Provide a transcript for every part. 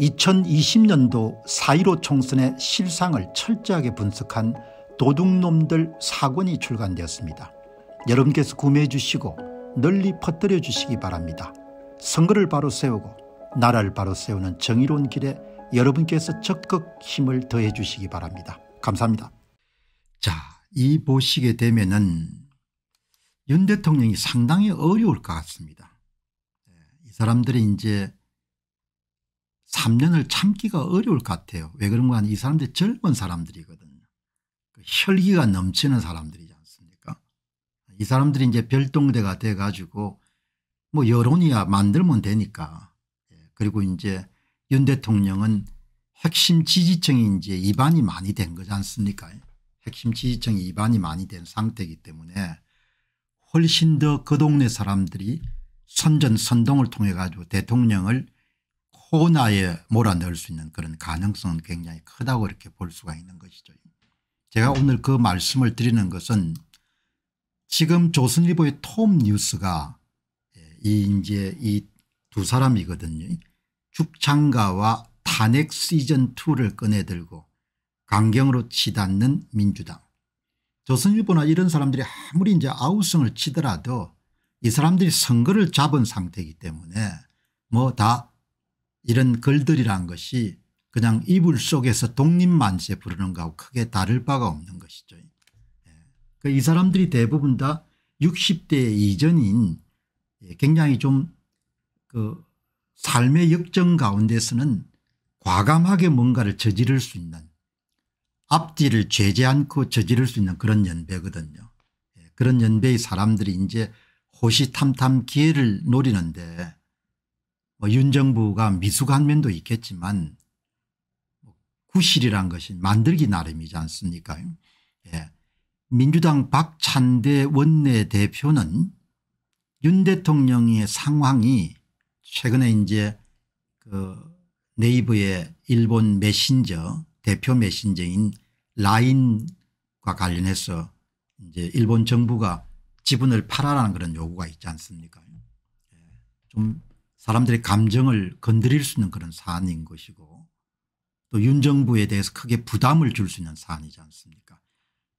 2020년도 4.15 총선의 실상을 철저하게 분석한 도둑놈들 사권이 출간되었습니다. 여러분께서 구매해 주시고 널리 퍼뜨려 주시기 바랍니다. 선거를 바로 세우고 나라를 바로 세우는 정의로운 길에 여러분께서 적극 힘을 더해 주시기 바랍니다. 감사합니다. 자, 이 보시게 되면은 윤 대통령이 상당히 어려울 것 같습니다. 예, 이 사람들이 이제 3년을 참기가 어려울 것 같아요. 왜 그런가 하면 이 사람들이 젊은 사람들이거든요. 그 혈기가 넘치는 사람들이지 않습니까 이 사람들이 이제 별동대가 돼 가지고 뭐 여론이야 만들면 되니까 예, 그리고 이제 윤 대통령은 핵심 지지층이 이제 이반이 많이 된 거지 않습니까 예, 핵심 지지층이 이반이 많이 된 상태이기 때문에 훨씬 더 그 동네 사람들이 선전 선동을 통해 가지고 대통령을 호나에 몰아넣을 수 있는 그런 가능성은 굉장히 크다고 이렇게 볼 수가 있는 것이죠. 제가 오늘 그 말씀을 드리는 것은 지금 조선일보의 톰 뉴스가 예, 이 이제 이 두 사람이거든요. 죽창가와 탄핵 시즌2를 꺼내들고 강경으로 치닫는 민주당. 조선일보나 이런 사람들이 아무리 이제 아우성을 치더라도 이 사람들이 선거를 잡은 상태이기 때문에 뭐다 이런 글들이란 것이 그냥 이불 속에서 독립만세 부르는 것하고 크게 다를 바가 없는 것이죠. 예. 그 이 사람들이 대부분 다 60대 이전인 예, 굉장히 좀그 삶의 역정 가운데서는 과감하게 뭔가를 저지를 수 있는 앞뒤를 죄지 않고 저지를 수 있는 그런 연배거든요. 예, 그런 연배의 사람들이 이제 호시탐탐 기회를 노리는데 뭐 윤정부가 미숙한 면도 있겠지만 구실이란 것이 만들기 나름이지 않습니까 예. 민주당 박찬대 원내대표는 윤 대통령의 상황이 최근에 이제 그 네이버의 일본 메신저 대표 메신저인 라인과 관련해서 이제 일본 정부가 지분을 팔아라는 그런 요구가 있지 않습니까 예. 좀 사람들의 감정을 건드릴 수 있는 그런 사안인 것이고 또윤 정부에 대해서 크게 부담을 줄 수 있는 사안이지 않습니까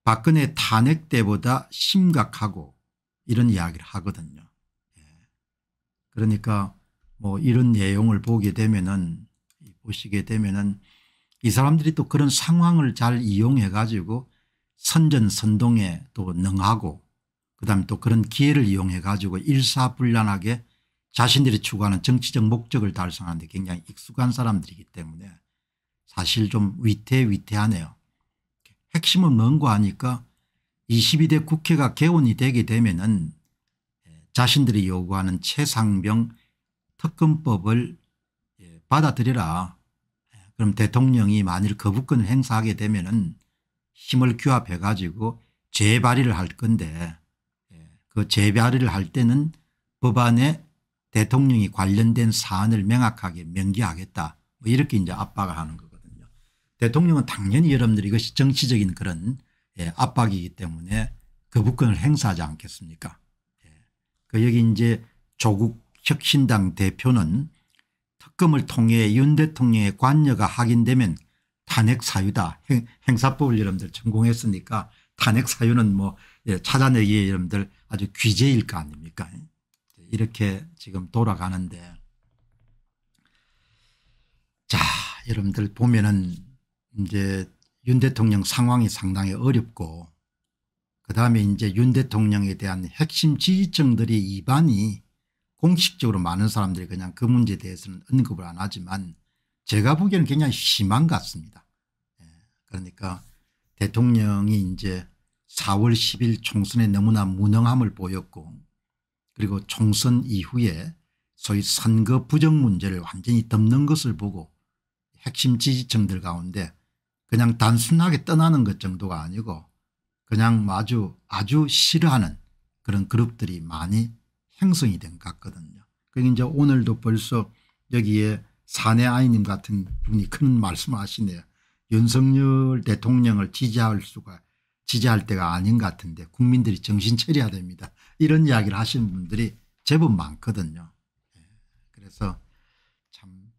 박근혜 탄핵 때보다 심각하고 이런 이야기를 하거든요. 예. 그러니까 뭐 이런 내용을 보게 되면은 보시게 되면은 이 사람들이 또 그런 상황을 잘 이용해 가지고 선전선동에 또 능하고 그다음에 또 그런 기회를 이용해 가지고 일사불란하게 자신들이 추구하는 정치적 목적을 달성하는 데 굉장히 익숙한 사람들이기 때문에 사실 좀 위태위태하네요. 핵심은 뭔고 하니까 22대 국회가 개원이 되게 되면 은 자신들이 요구하는 최상병 특검법을 예, 받아들여라. 그럼 대통령이 만일 거부권을 행사하게 되면 은 힘을 규합해 가지고 재발의를 할 건데 예, 그 재발의를 할 때는 법안에 대통령이 관련된 사안을 명확하게 명기하겠다 뭐 이렇게 이제 압박을 하는 거거든요. 대통령은 당연히 여러분들 이것이 정치적인 그런 예, 압박이기 때문에 거부권을 그 행사하지 않겠습니까 예. 그 여기 이제 조국 혁신당 대표는 특검을 통해 윤 대통령의 관여가 확인되면 탄핵 사유다. 행, 사법을 여러분들 전공했으니까 탄핵 사유는 뭐 예, 찾아내기에 여러분들 아주 귀재일 거 아닙니까 이렇게 지금 돌아가는데 자 여러분들 보면은 이제 윤 대통령 상황이 상당히 어렵고 그 다음에 이제 윤 대통령에 대한 핵심 지지층들의 이반이 공식적으로 많은 사람들이 그냥 그 문제에 대해서는 언급을 안 하지만 제가 보기에는 굉장히 심한 것 같습니다. 예, 그러니까 대통령이 이제 4월 10일 총선에 너무나 무능함을 보였고 그리고 총선 이후에 소위 선거 부정 문제를 완전히 덮는 것을 보고 핵심 지지층들 가운데 그냥 단순하게 떠나는 것 정도가 아니고 그냥 아주 아주 싫어하는 그런 그룹들이 많이 형성이 된 것 같거든요. 그러니 이제 오늘도 벌써 여기에 사내 아이님 같은 분이 큰 말씀을 하시네요. 윤석열 대통령을 지지할 수가 지지할 때가 아닌 같은데 국민들이 정신 차려야 됩니다. 이런 이야기를 하시는 분들이 제법 많거든요. 예, 그래서 참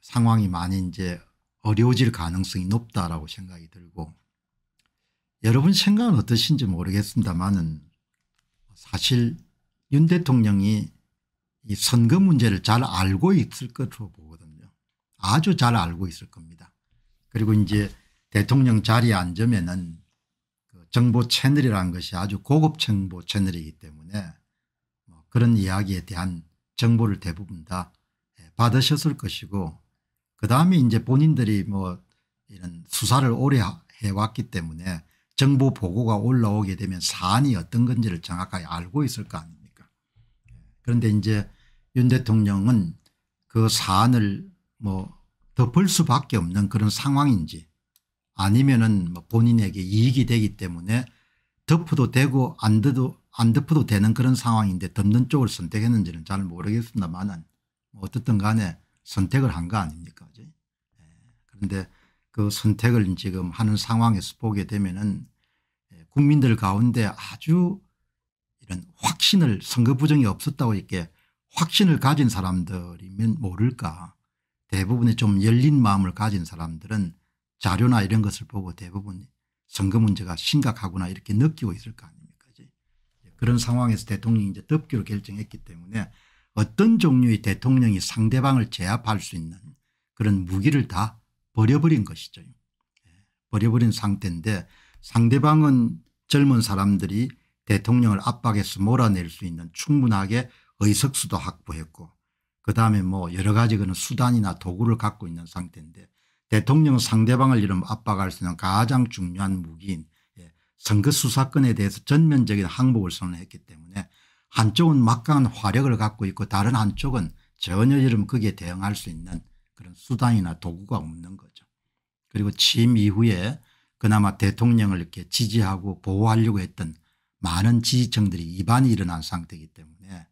상황이 많이 이제 어려워질 가능성이 높다라고 생각이 들고 여러분 생각은 어떠신지 모르겠습니다만은 사실 윤 대통령이 이 선거 문제를 잘 알고 있을 것으로 보거든요. 아주 잘 알고 있을 겁니다. 그리고 이제 대통령 자리에 앉으면은 정보 채널이라는 것이 아주 고급 정보 채널이기 때문에 뭐 그런 이야기에 대한 정보를 대부분 다 예, 받으셨을 것이고 그 다음에 이제 본인들이 뭐 이런 수사를 오래 해왔기 때문에 정보 보고가 올라오게 되면 사안이 어떤 건지를 정확하게 알고 있을 거 아닙니까 예, 그런데 이제 윤 대통령은 그 사안을 뭐 덮을 수밖에 없는 그런 상황인지 아니면은 뭐 본인에게 이익이 되기 때문에 덮어도 되고 안 덮어도, 안 덮어도 되는 그런 상황인데 덮는 쪽을 선택했는지는 잘 모르겠습니다만은 뭐 어떻든 간에 선택을 한 거 아닙니까. 그죠? 예. 그런데 그 선택을 지금 하는 상황에서 보게 되면은 예, 국민들 가운데 아주 이런 확신을 선거 부정이 없었다고 이렇게 확신을 가진 사람들이면 모를까 대부분의 좀 열린 마음을 가진 사람들은 자료나 이런 것을 보고 대부분 선거 문제가 심각하구나 이렇게 느끼고 있을 거 아닙니까 그런 상황에서 대통령이 이제 덮기로 결정했기 때문에 어떤 종류의 대통령이 상대방을 제압할 수 있는 그런 무기를 다 버려버린 것이죠. 예, 버려버린 상태인데 상대방은 젊은 사람들이 대통령을 압박해서 몰아낼 수 있는 충분하게 의석수도 확보했고 그다음에 뭐 여러 가지 그런 수단이나 도구를 갖고 있는 상태인데 대통령 상대방을 이름 압박할 수 있는 가장 중요한 무기인 예, 선거 수사권에 대해서 전면적인 항복을 선언했기 때문에 한쪽은 막강한 화력을 갖고 있고 다른 한쪽은 전혀 이름 거기에 대응할 수 있는 그런 수단이나 도구가 없는 거죠. 그리고 취임 이후에 그나마 대통령을 이렇게 지지하고 보호하려고 했던 많은 지지층들이 이반이 일어난 상태이기 때문에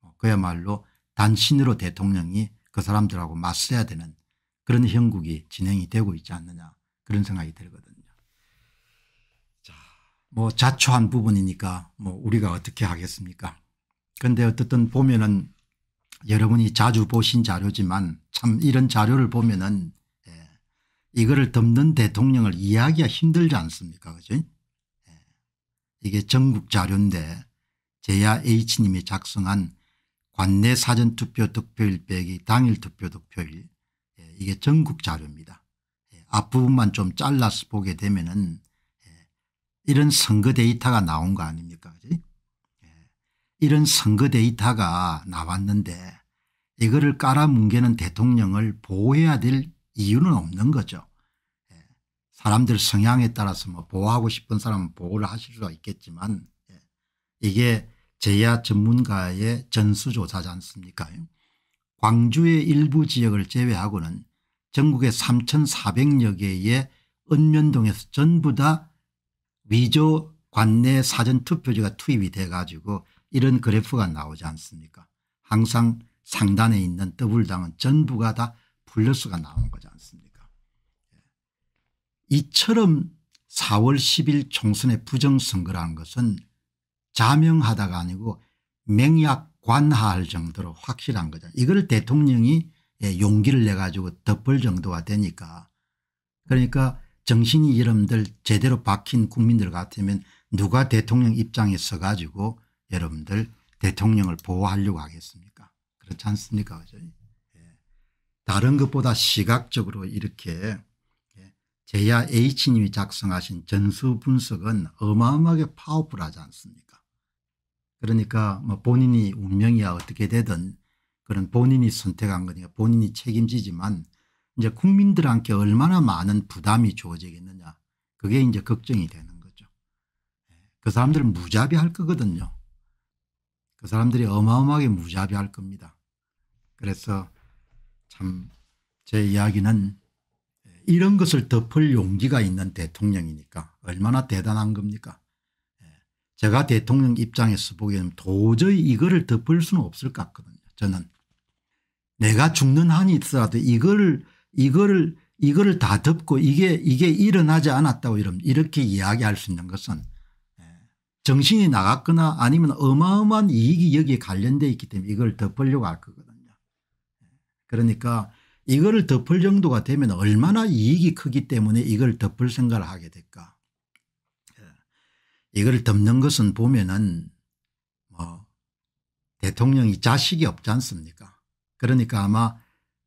뭐 그야말로 단신으로 대통령이 그 사람들하고 맞서야 되는 그런 형국이 진행이 되고 있지 않느냐 그런 생각이 들거든요. 뭐 자초한 부분이니까 뭐 우리가 어떻게 하겠습니까 그런데 어떻든 보면은 여러분이 자주 보신 자료지만 참 이런 자료를 보면은 예, 이거를 덮는 대통령을 이해하기가 힘들지 않습니까 그죠 예, 이게 전국 자료인데 제야 H님이 작성한 관내 사전투표 득표일 빼기 당일 투표 득표일 이게 전국 자료입니다. 예, 앞부분만 좀 잘라서 보게 되면 은 예, 이런 선거 데이터가 나온 거 아닙니까? 그지? 예, 이런 선거 데이터가 나왔는데 이거를 깔아뭉개는 대통령을 보호해야 될 이유는 없는 거죠. 사람들 성향에 따라서 뭐 보호하고 싶은 사람은 보호를 하실 수가 있겠지만 이게 제야 전문가의 전수조사지 않습니까? 광주의 일부 지역을 제외하고는 전국의 3,400여 개의 읍면동에서 전부 다 위조 관내 사전투표지가 투입이 돼 가지고 이런 그래프가 나오지 않습니까 항상 상단에 있는 더블당은 전부가 다 플러스가 나온 거지 않습니까 예. 이처럼 4월 10일 총선의 부정선거라는 것은 자명하다가 아니고 맹약 관할 정도로 확실한 거죠. 이걸 대통령이 예, 용기를 내 가지고 덮을 정도가 되니까 그러니까 정신이 여러분들 제대로 박힌 국민들 같으면 누가 대통령 입장에 서 가지고 여러분들 대통령을 보호하려고 하겠습니까 그렇지 않습니까 그죠? 예. 다른 것보다 시각적으로 이렇게 예, 제야 H님이 작성하신 전수 분석은 어마어마하게 파워풀하지 않습니까 그러니까 뭐 본인이 운명이야 어떻게 되든 그런 본인이 선택한 거니까 본인이 책임지지만 이제 국민들한테 얼마나 많은 부담이 주어지겠느냐 그게 이제 걱정이 되는 거죠. 예, 그 사람들은 무자비할 거거든요. 그 사람들이 어마어마하게 무자비할 겁니다. 그래서 참 제 이야기는 이런 것을 덮을 용기가 있는 대통령이니까 얼마나 대단한 겁니까 예, 제가 대통령 입장에서 보기에는 도저히 이거를 덮을 수는 없을 것 같거든요. 저는 내가 죽는 한이 있더라도 이걸 이걸 이거다 덮고 이게 이게 일어나지 않았다고 이런 이렇게 이야기할 수 있는 것은 예, 정신이 나갔거나 아니면 어마어마한 이익이 여기에 관련돼 있기 때문에 이걸 덮으려고 할 거거든요. 그러니까 이거를 덮을 정도가 되면 얼마나 이익이 크기 때문에 이걸 덮을 생각을 하게 될까. 예, 이걸 덮는 것은 보면은 뭐 대통령이 자식이 없지 않습니까? 그러니까 아마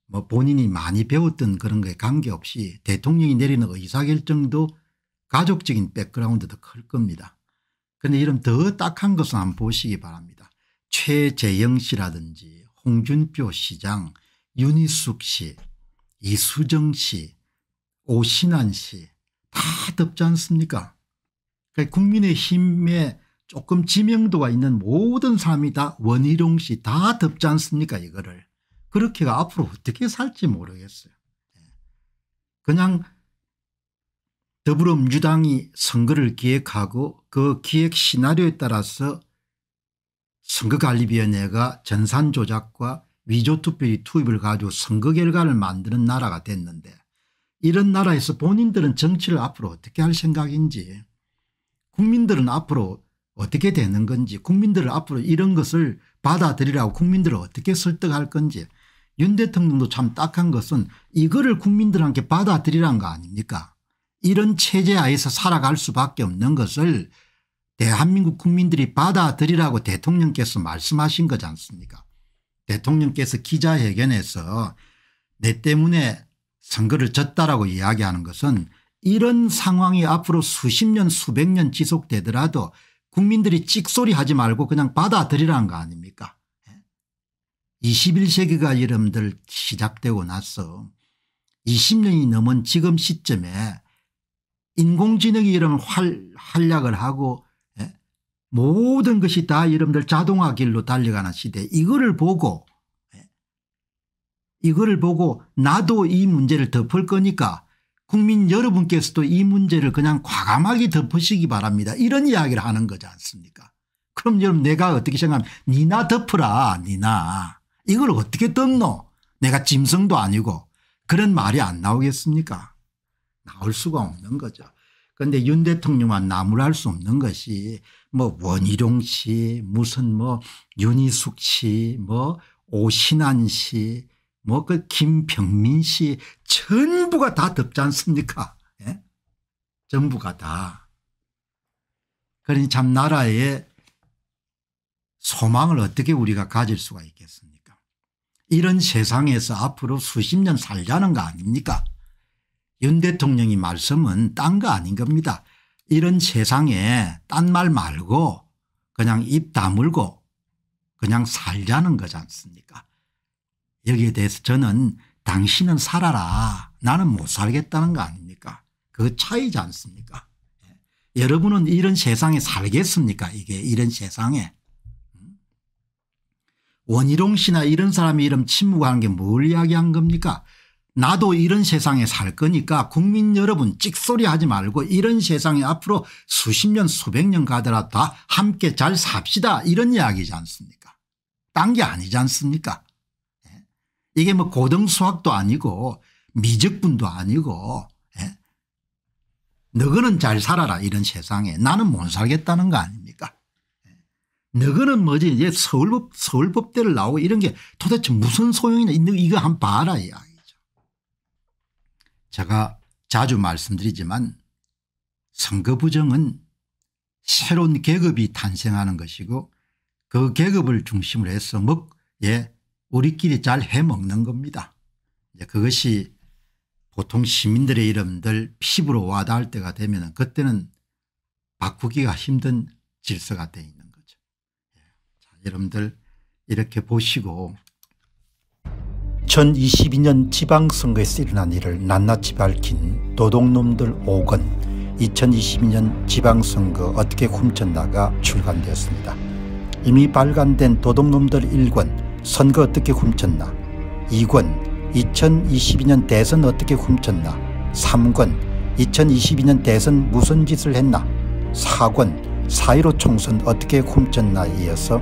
뭐 본인이 많이 배웠던 그런 거에 관계없이 대통령이 내리는 의사결정도 가족적인 백그라운드도 클 겁니다. 그런데 이런 더 딱한 것은 한번 보시기 바랍니다. 최재영 씨라든지 홍준표 시장 윤희숙 씨 이수정 씨 오신환 씨 다 덥지 않습니까 그러니까 국민의힘에 조금 지명도가 있는 모든 사람이 다 원희룡 씨 다 덥지 않습니까 이거를 그렇게가 앞으로 어떻게 살지 모르겠어요. 예. 그냥 더불어민주당이 선거를 기획하고 그 기획 시나리오에 따라서 선거관리위원회가 전산조작과 위조투표의 투입을 가지고 선거 결과를 만드는 나라가 됐는데 이런 나라에서 본인들은 정치를 앞으로 어떻게 할 생각인지 국민들은 앞으로 어떻게 되는 건지 국민들을 앞으로 이런 것을 받아들이라고 국민들을 어떻게 설득할 건지 윤 대통령도 참 딱한 것은 이거를 국민들한테 받아들이란 거 아닙니까 이런 체제 하에서 살아갈 수밖에 없는 것을 대한민국 국민들이 받아들이라고 대통령께서 말씀하신 거지 않습니까 대통령께서 기자회견에서 내 때문에 선거를 졌다라고 이야기하는 것은 이런 상황이 앞으로 수십 년 수백 년 지속되더라도 국민들이 찍소리하지 말고 그냥 받아들이라는 거 아닙니까 21세기가 여러분들 시작되고 나서 20년이 넘은 지금 시점에 인공지능이 여러분 활약을 하고 예? 모든 것이 다여러분들 자동화 길로 달려가는 시대 이거를 보고 예? 이거를 보고 나도 이 문제를 덮을 거니까 국민 여러분께서도 이 문제를 그냥 과감하게 덮으시기 바랍니다. 이런 이야기를 하는 거지 않습니까 그럼 여러분 내가 어떻게 생각하면 니나 덮으라 니나. 이걸 어떻게 덮노 내가 짐승도 아니고 그런 말이 안 나오겠습니까 나올 수가 없는 거죠. 그런데 윤 대통령만 나무랄 수 없는 것이 뭐 원희룡 씨 무슨 뭐 윤희숙 씨뭐 오신환 씨뭐 그 김병민 씨 전부가 다 덥지 않습니까 예? 전부가 다. 그러니 참 나라의 소망을 어떻게 우리가 가질 수가 있겠습니까 이런 세상에서 앞으로 수십 년 살자는 거 아닙니까 윤 대통령의 말씀은 딴 거 아닌 겁니다. 이런 세상에 딴 말 말고 그냥 입 다물고 그냥 살자는 거지 않습니까 여기에 대해서 저는 당신은 살아라 나는 못 살겠다는 거 아닙니까 그 차이지 않습니까 예. 여러분은 이런 세상에 살겠습니까 이게 이런 세상에 원희룡 씨나 이런 사람이 이름 침묵하는 게 뭘 이야기한 겁니까 나도 이런 세상에 살 거니까 국민 여러분 찍소리 하지 말고 이런 세상에 앞으로 수십 년 수백 년 가더라도 다 함께 잘 삽시다 이런 이야기지 않습니까 딴 게 아니지 않습니까 예? 이게 뭐 고등수학도 아니고 미적분도 아니고 예? 너그는 잘 살아라 이런 세상에 나는 못 살겠다는 거 아닙니까 너거는 뭐지 이 서울법 서울법대를 나오고 이런 게 도대체 무슨 소용이냐 이거 한 봐라 이 아이죠. 제가 자주 말씀드리지만 선거 부정은 새로운 계급이 탄생하는 것이고 그 계급을 중심으로 해서 먹, 예, 우리끼리 잘 해먹는 겁니다. 그것이 보통 시민들의 이름들 피부로 와닿을 때가 되면 그때는 바꾸기가 힘든 질서가 되 있는 여러분들 이렇게 보시고 2022년 지방선거에서 일어난 일을 낱낱이 밝힌 도둑놈들 5권 2022년 지방선거 어떻게 훔쳤나가 출간되었습니다. 이미 발간된 도둑놈들 1권 선거 어떻게 훔쳤나 2권 2022년 대선 어떻게 훔쳤나 3권 2022년 대선 무슨 짓을 했나 4권 4.15 총선 어떻게 훔쳤나 이어서